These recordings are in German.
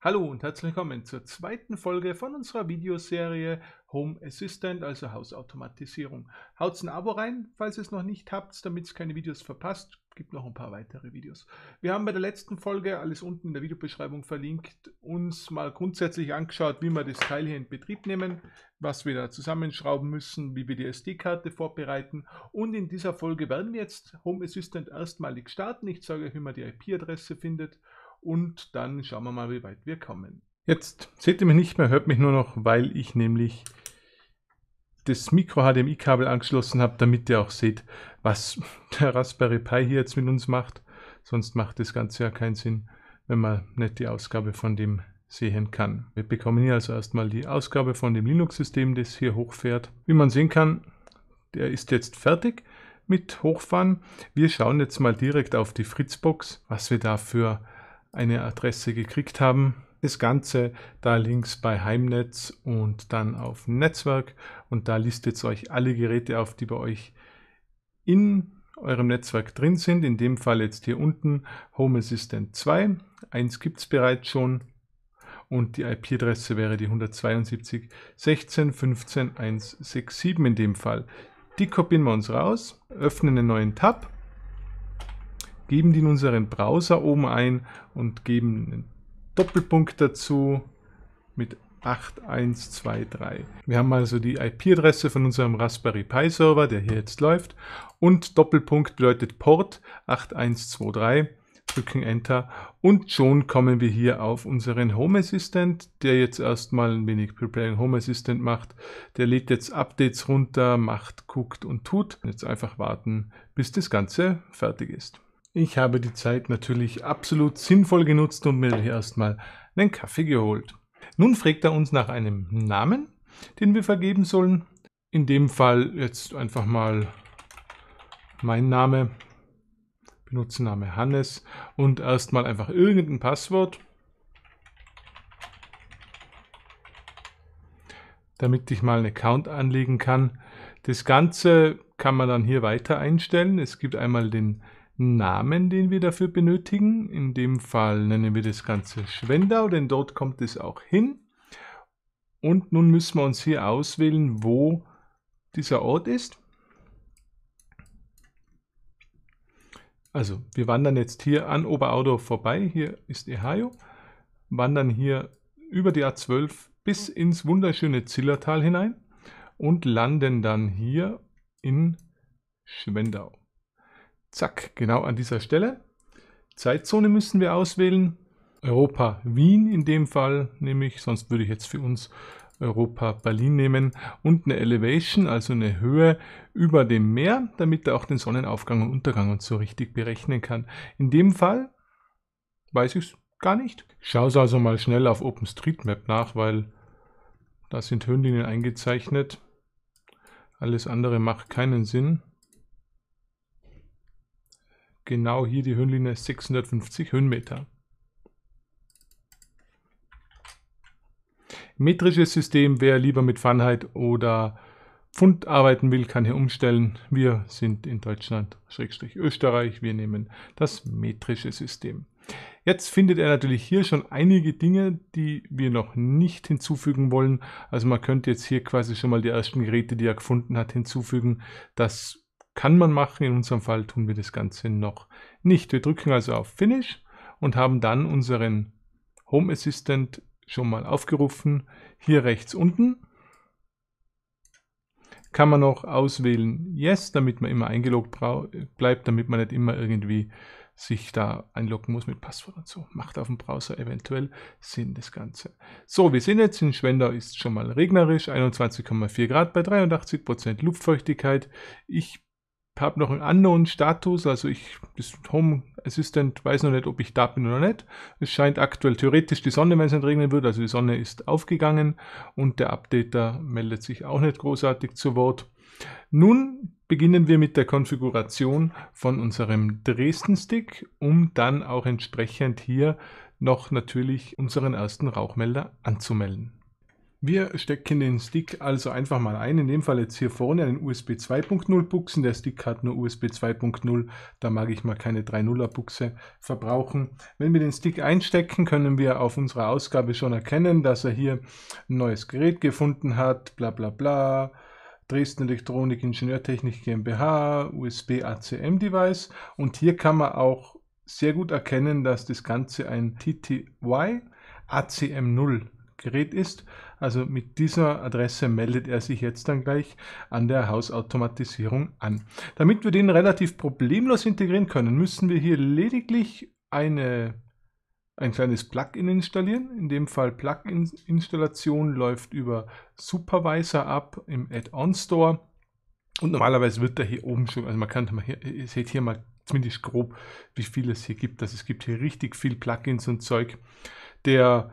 Hallo und herzlich willkommen zur zweiten Folge von unserer Videoserie Home Assistant, also Hausautomatisierung. Haut ein Abo rein, falls ihr es noch nicht habt, damit es keine Videos verpasst. Es Gibt noch ein paar weitere Videos. Wir haben bei der letzten Folge, alles unten in der Videobeschreibung verlinkt, uns mal grundsätzlich angeschaut, wie wir das Teil hier in Betrieb nehmen, was wir da zusammenschrauben müssen, wie wir die SD-Karte vorbereiten. Und in dieser Folge werden wir jetzt Home Assistant erstmalig starten. Ich zeige euch, wie man die IP-Adresse findet und dann schauen wir mal, wie weit wir kommen. Jetzt seht ihr mich nicht mehr, hört mich nur noch, weil ich nämlich das Micro-HDMI-Kabel angeschlossen habe, damit ihr auch seht, was der Raspberry Pi hier jetzt mit uns macht. Sonst macht das Ganze ja keinen Sinn, wenn man nicht die Ausgabe von dem sehen kann. Wir bekommen hier also erstmal die Ausgabe von dem Linux-System, das hier hochfährt. Wie man sehen kann, der ist jetzt fertig mit Hochfahren. Wir schauen jetzt mal direkt auf die Fritzbox, was wir da für eine Adresse gekriegt haben. Das Ganze da links bei Heimnetz und dann auf Netzwerk und da listet es euch alle Geräte auf, die bei euch in eurem Netzwerk drin sind. In dem Fall jetzt hier unten Home Assistant 2. Eins gibt es bereits schon und die IP-Adresse wäre die 172.16.15.167 in dem Fall. Die kopieren wir uns raus, öffnen einen neuen Tab geben die in unseren Browser oben ein und geben einen Doppelpunkt dazu mit 8123. Wir haben also die IP-Adresse von unserem Raspberry Pi Server, der hier jetzt läuft, und Doppelpunkt bedeutet Port 8123, drücken Enter und schon kommen wir hier auf unseren Home Assistant, der jetzt erstmal ein wenig Preparing Home Assistant macht. Der lädt jetzt Updates runter, macht, guckt und tut. Jetzt einfach warten, bis das Ganze fertig ist. Ich habe die Zeit natürlich absolut sinnvoll genutzt und mir erstmal einen Kaffee geholt. Nun fragt er uns nach einem Namen, den wir vergeben sollen. In dem Fall jetzt einfach mal mein Name, Benutzername Hannes und erstmal einfach irgendein Passwort, damit ich mal einen Account anlegen kann. Das Ganze kann man dann hier weiter einstellen. Es gibt einmal den Namen, den wir dafür benötigen. In dem Fall nennen wir das Ganze Schwendau, denn dort kommt es auch hin. Und nun müssen wir uns hier auswählen, wo dieser Ort ist. Also wir wandern jetzt hier an Oberaudor vorbei, hier ist Ehajo, wandern hier über die A12 bis ins wunderschöne Zillertal hinein und landen dann hier in Schwendau. Zack, genau an dieser Stelle. Zeitzone müssen wir auswählen. Europa Wien in dem Fall nehme ich, sonst würde ich jetzt für uns Europa Berlin nehmen und eine Elevation, also eine Höhe über dem Meer, damit er auch den Sonnenaufgang und Untergang und so richtig berechnen kann. In dem Fall weiß ich es gar nicht. Schau es also mal schnell auf OpenStreetMap nach, weil da sind Höhenlinien eingezeichnet. Alles andere macht keinen Sinn genau hier die Höhenlinie 650 Höhenmeter. Metrisches System, wer lieber mit Fahrenheit oder Pfund arbeiten will, kann hier umstellen. Wir sind in Deutschland, Schrägstrich Österreich, wir nehmen das metrische System. Jetzt findet er natürlich hier schon einige Dinge, die wir noch nicht hinzufügen wollen. Also man könnte jetzt hier quasi schon mal die ersten Geräte, die er gefunden hat, hinzufügen. Das kann man machen. In unserem Fall tun wir das Ganze noch nicht. Wir drücken also auf Finish und haben dann unseren Home Assistant schon mal aufgerufen. Hier rechts unten kann man noch auswählen Yes, damit man immer eingeloggt bleibt, damit man nicht immer irgendwie sich da einloggen muss mit Passwort und so. Macht auf dem Browser eventuell Sinn, das Ganze. So, wir sehen jetzt, in Schwendau ist schon mal regnerisch, 21,4 Grad bei 83% Luftfeuchtigkeit. Ich habe noch einen unknown Status, also ich, das Home Assistant weiß noch nicht, ob ich da bin oder nicht. Es scheint aktuell theoretisch die Sonne, wenn es nicht regnen würde, also die Sonne ist aufgegangen und der Updater meldet sich auch nicht großartig zu Wort. Nun beginnen wir mit der Konfiguration von unserem Dresden-Stick, um dann auch entsprechend hier noch natürlich unseren ersten Rauchmelder anzumelden. Wir stecken den Stick also einfach mal ein, in dem Fall jetzt hier vorne einen USB 2.0 Buchsen, der Stick hat nur USB 2.0, da mag ich mal keine 3.0er Buchse verbrauchen. Wenn wir den Stick einstecken, können wir auf unserer Ausgabe schon erkennen, dass er hier ein neues Gerät gefunden hat, bla bla bla, Dresden Elektronik Ingenieurtechnik GmbH, USB ACM Device und hier kann man auch sehr gut erkennen, dass das Ganze ein TTY ACM0 Gerät ist. Also mit dieser Adresse meldet er sich jetzt dann gleich an der Hausautomatisierung an. Damit wir den relativ problemlos integrieren können, müssen wir hier lediglich eine, ein kleines Plugin installieren. In dem Fall Plugin-Installation läuft über Supervisor ab im Add-on-Store. Und normalerweise wird da hier oben schon, also man kann, hier, ihr seht hier mal zumindest grob, wie viel es hier gibt. Also es gibt hier richtig viel Plugins und Zeug. Der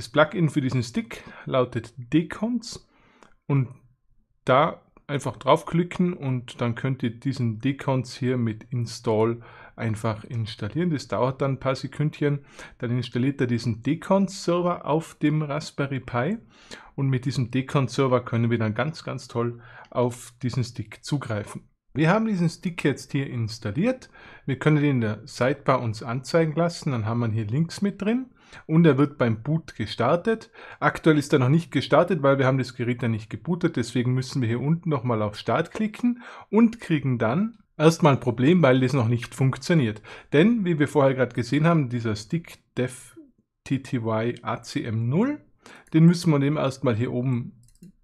das Plugin für diesen Stick lautet Decons und da einfach draufklicken und dann könnt ihr diesen Decons hier mit Install einfach installieren. Das dauert dann ein paar Sekündchen. Dann installiert er diesen Decons-Server auf dem Raspberry Pi und mit diesem Decons-Server können wir dann ganz, ganz toll auf diesen Stick zugreifen. Wir haben diesen Stick jetzt hier installiert. Wir können den in der Sidebar uns anzeigen lassen. Dann haben wir hier Links mit drin und er wird beim Boot gestartet. Aktuell ist er noch nicht gestartet, weil wir haben das Gerät ja nicht gebootet, deswegen müssen wir hier unten nochmal auf Start klicken und kriegen dann erstmal ein Problem, weil das noch nicht funktioniert. Denn, wie wir vorher gerade gesehen haben, dieser Stick Dev TTY ACM0, den müssen wir dem erstmal hier oben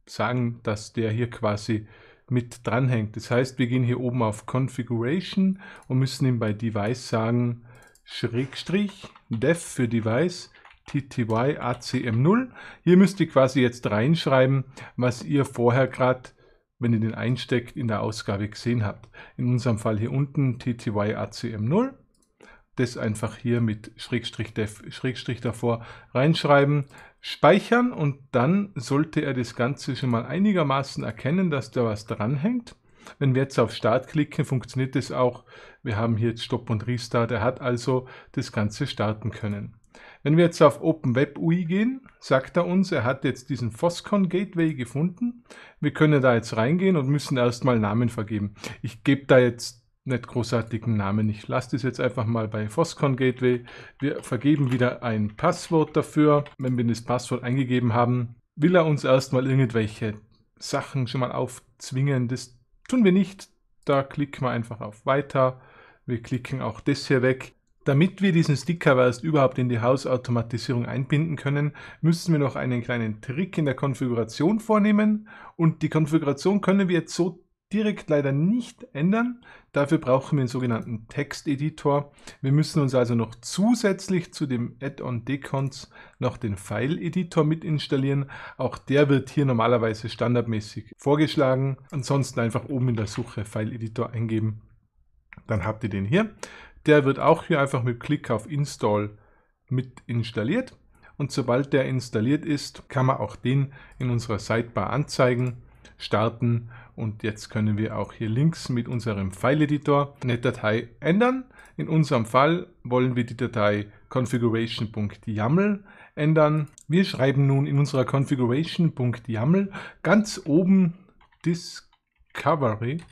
sagen, dass der hier quasi mit dranhängt. Das heißt, wir gehen hier oben auf Configuration und müssen ihm bei Device sagen, Schrägstrich def für Device tty acm0. Hier müsst ihr quasi jetzt reinschreiben, was ihr vorher gerade, wenn ihr den einsteckt, in der Ausgabe gesehen habt. In unserem Fall hier unten tty acm0. Das einfach hier mit Schrägstrich, def, Schrägstrich davor reinschreiben, speichern und dann sollte er das Ganze schon mal einigermaßen erkennen, dass da was dranhängt. Wenn wir jetzt auf Start klicken, funktioniert das auch. Wir haben hier jetzt Stopp und Restart. Er hat also das Ganze starten können. Wenn wir jetzt auf Open Web UI gehen, sagt er uns, er hat jetzt diesen Foscon Gateway gefunden. Wir können da jetzt reingehen und müssen erstmal Namen vergeben. Ich gebe da jetzt nicht großartigen Namen. Ich lasse das jetzt einfach mal bei Foscon Gateway. Wir vergeben wieder ein Passwort dafür. Wenn wir das Passwort eingegeben haben, will er uns erstmal irgendwelche Sachen schon mal aufzwingen. Das Tun wir nicht, da klicken wir einfach auf Weiter. Wir klicken auch das hier weg. Damit wir diesen Sticker erst überhaupt in die Hausautomatisierung einbinden können, müssen wir noch einen kleinen Trick in der Konfiguration vornehmen und die Konfiguration können wir jetzt so direkt leider nicht ändern. Dafür brauchen wir einen sogenannten Texteditor. Wir müssen uns also noch zusätzlich zu dem Add-on Decons noch den File-Editor mit installieren. Auch der wird hier normalerweise standardmäßig vorgeschlagen. Ansonsten einfach oben in der Suche File-Editor eingeben. Dann habt ihr den hier. Der wird auch hier einfach mit Klick auf Install mit installiert. Und sobald der installiert ist, kann man auch den in unserer Sidebar anzeigen starten und jetzt können wir auch hier links mit unserem File-Editor eine Datei ändern. In unserem Fall wollen wir die Datei configuration.yaml ändern. Wir schreiben nun in unserer configuration.yaml ganz oben discovery,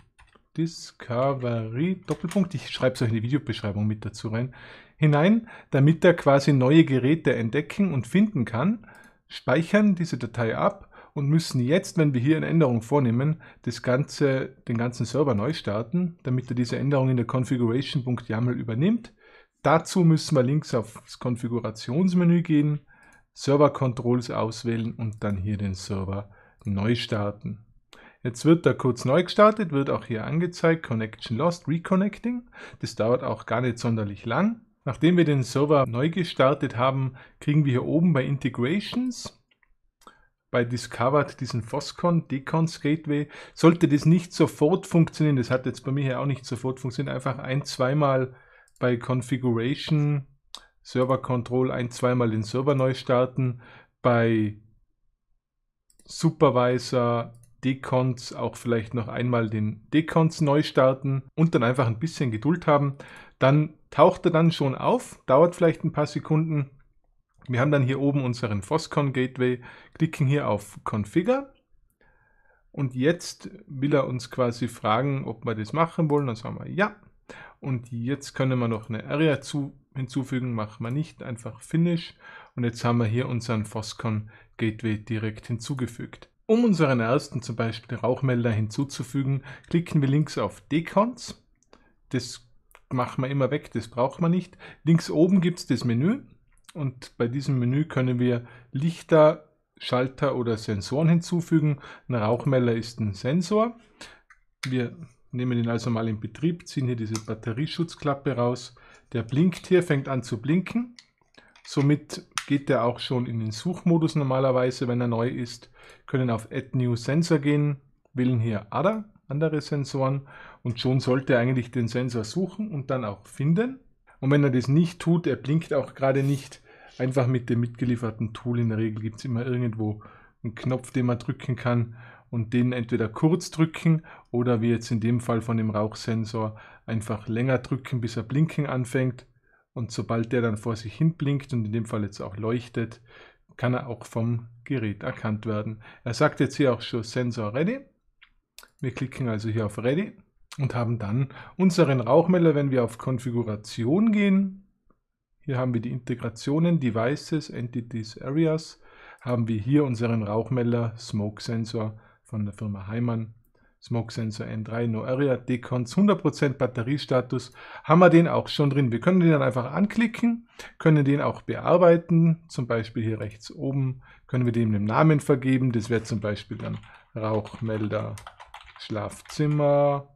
discovery, Doppelpunkt, ich schreibe es euch in die Videobeschreibung mit dazu rein, hinein, damit er quasi neue Geräte entdecken und finden kann, speichern diese Datei ab und müssen jetzt, wenn wir hier eine Änderung vornehmen, das ganze, den ganzen Server neu starten, damit er diese Änderung in der Configuration.yaml übernimmt. Dazu müssen wir links aufs Konfigurationsmenü gehen, Server Controls auswählen und dann hier den Server neu starten. Jetzt wird da kurz neu gestartet, wird auch hier angezeigt, Connection Lost, Reconnecting. Das dauert auch gar nicht sonderlich lang. Nachdem wir den Server neu gestartet haben, kriegen wir hier oben bei Integrations bei Discovered diesen Foscon, Decons Gateway, sollte das nicht sofort funktionieren, das hat jetzt bei mir ja auch nicht sofort funktioniert, einfach ein, zweimal bei Configuration, Server Control ein, zweimal den Server neu starten, bei Supervisor Decons auch vielleicht noch einmal den Decons neu starten und dann einfach ein bisschen Geduld haben. Dann taucht er dann schon auf, dauert vielleicht ein paar Sekunden wir haben dann hier oben unseren Foscon Gateway, klicken hier auf Configure und jetzt will er uns quasi fragen, ob wir das machen wollen. Dann sagen wir ja. Und jetzt können wir noch eine Area zu, hinzufügen, machen wir nicht, einfach Finish. Und jetzt haben wir hier unseren Foscon Gateway direkt hinzugefügt. Um unseren ersten zum Beispiel Rauchmelder hinzuzufügen, klicken wir links auf Decons. Das machen wir immer weg, das braucht man nicht. Links oben gibt es das Menü und bei diesem Menü können wir Lichter, Schalter oder Sensoren hinzufügen. Ein Rauchmelder ist ein Sensor. Wir nehmen ihn also mal in Betrieb, ziehen hier diese Batterieschutzklappe raus. Der blinkt hier, fängt an zu blinken. Somit geht er auch schon in den Suchmodus normalerweise, wenn er neu ist. Wir können auf Add New Sensor gehen, wählen hier Other, andere Sensoren und schon sollte er eigentlich den Sensor suchen und dann auch finden. Und wenn er das nicht tut, er blinkt auch gerade nicht, einfach mit dem mitgelieferten Tool. In der Regel gibt es immer irgendwo einen Knopf, den man drücken kann und den entweder kurz drücken oder wie jetzt in dem Fall von dem Rauchsensor einfach länger drücken, bis er blinken anfängt. Und sobald der dann vor sich hin blinkt und in dem Fall jetzt auch leuchtet, kann er auch vom Gerät erkannt werden. Er sagt jetzt hier auch schon Sensor Ready. Wir klicken also hier auf Ready und haben dann unseren Rauchmelder, wenn wir auf Konfiguration gehen, hier haben wir die Integrationen Devices, Entities, Areas. Haben wir hier unseren Rauchmelder Smoke Sensor von der Firma Heimann. Smoke Sensor N3 No Area, Decons 100% Batteriestatus, haben wir den auch schon drin. Wir können den dann einfach anklicken, können den auch bearbeiten, zum Beispiel hier rechts oben können wir dem einen Namen vergeben, das wäre zum Beispiel dann Rauchmelder Schlafzimmer,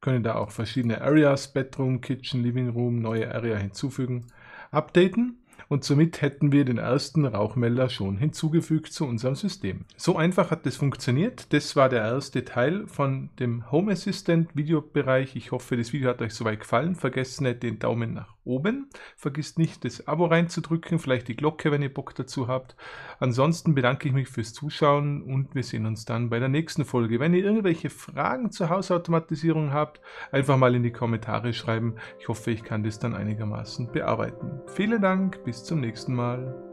können da auch verschiedene Areas, Bedroom, Kitchen, Living Room, neue Area hinzufügen updaten und somit hätten wir den ersten Rauchmelder schon hinzugefügt zu unserem System. So einfach hat das funktioniert. Das war der erste Teil von dem Home Assistant Videobereich. Ich hoffe, das Video hat euch soweit gefallen. Vergesst nicht den Daumen nach oben. Vergisst nicht, das Abo reinzudrücken, vielleicht die Glocke, wenn ihr Bock dazu habt. Ansonsten bedanke ich mich fürs Zuschauen und wir sehen uns dann bei der nächsten Folge. Wenn ihr irgendwelche Fragen zur Hausautomatisierung habt, einfach mal in die Kommentare schreiben. Ich hoffe, ich kann das dann einigermaßen bearbeiten. Vielen Dank, bis zum nächsten Mal.